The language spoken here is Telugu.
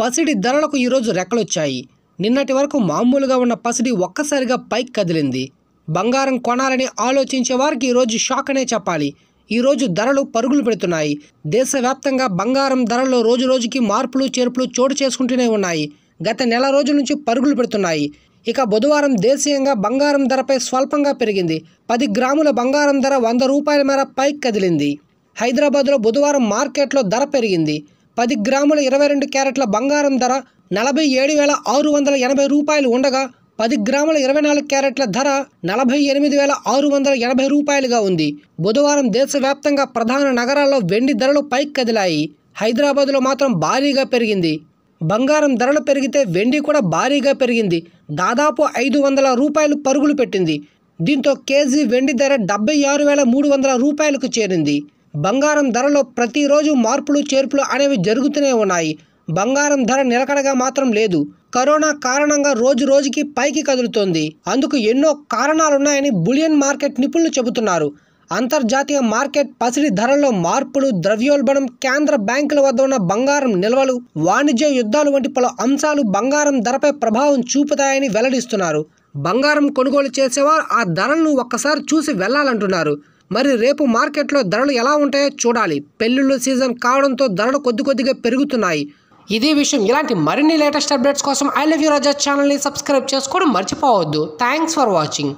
పసిడి ధరలకు ఈరోజు రెక్కలొచ్చాయి నిన్నటి వరకు మామూలుగా ఉన్న పసిడి ఒక్కసారిగా పైకి కదిలింది బంగారం కొనాలని ఆలోచించే వారికి ఈరోజు షాక్ అనే చెప్పాలి ఈరోజు ధరలు పరుగులు పెడుతున్నాయి దేశవ్యాప్తంగా బంగారం ధరల్లో రోజు రోజుకి మార్పులు చేర్పులు చోటు చేసుకుంటూనే ఉన్నాయి గత నెల రోజుల నుంచి పరుగులు పెడుతున్నాయి ఇక బుధవారం దేశీయంగా బంగారం ధరపై స్వల్పంగా పెరిగింది పది గ్రాముల బంగారం ధర వంద రూపాయల మేర పైకి కదిలింది హైదరాబాద్లో బుధవారం మార్కెట్లో ధర పెరిగింది పది గ్రాముల ఇరవై రెండు క్యారెట్ల బంగారం ధర నలభై ఏడు వేల ఆరు వందల ఎనభై రూపాయలు ఉండగా పది గ్రాముల ఇరవై నాలుగు క్యారెట్ల ధర నలభై ఎనిమిది వేల ఆరు వందల ఎనభై రూపాయలుగా ఉంది బుధవారం దేశవ్యాప్తంగా ప్రధాన నగరాల్లో వెండి ధరలు పైకి కదిలాయి హైదరాబాద్లో మాత్రం భారీగా పెరిగింది బంగారం ధరలు పెరిగితే వెండి కూడా భారీగా పెరిగింది దాదాపు ఐదు వందల రూపాయలు పరుగులు పెట్టింది దీంతో కేజీ వెండి ధర డెబ్బై ఆరు వేల మూడు వందల రూపాయలకు చేరింది బంగారం ధరలో ప్రతిరోజు మార్పులు చేర్పులు అనేవి జరుగుతూనే ఉన్నాయి బంగారం ధర నిలకడగా మాత్రం లేదు కరోనా కారణంగా రోజు రోజుకి పైకి కదులుతోంది అందుకు ఎన్నో కారణాలున్నాయని బులియన్ మార్కెట్ నిపుణులు చెబుతున్నారు అంతర్జాతీయ మార్కెట్ పసిడి ధరల్లో మార్పులు ద్రవ్యోల్బణం కేంద్ర బ్యాంకుల వద్ద ఉన్న బంగారం నిల్వలు వాణిజ్య యుద్ధాలు వంటి పలు అంశాలు బంగారం ధరపై ప్రభావం చూపుతాయని వెల్లడిస్తున్నారు బంగారం కొనుగోలు చేసేవారు ఆ ధరలను ఒక్కసారి చూసి వెళ్ళాలంటున్నారు మరి రేపు మార్కెట్లో ధరలు ఎలా ఉంటాయో చూడాలి పెళ్లిళ్ళు సీజన్ కావడంతో ధరలు కొద్ది కొద్దిగా పెరుగుతున్నాయి ఇదే విషయం ఇలాంటి మరిన్ని లేటెస్ట్ అప్డేట్స్ కోసం ఐ లవ్ యూ రాజా ఛానల్ని సబ్స్క్రైబ్ చేసుకోవడం మర్చిపోవద్దు థ్యాంక్స్ ఫర్ వాచింగ్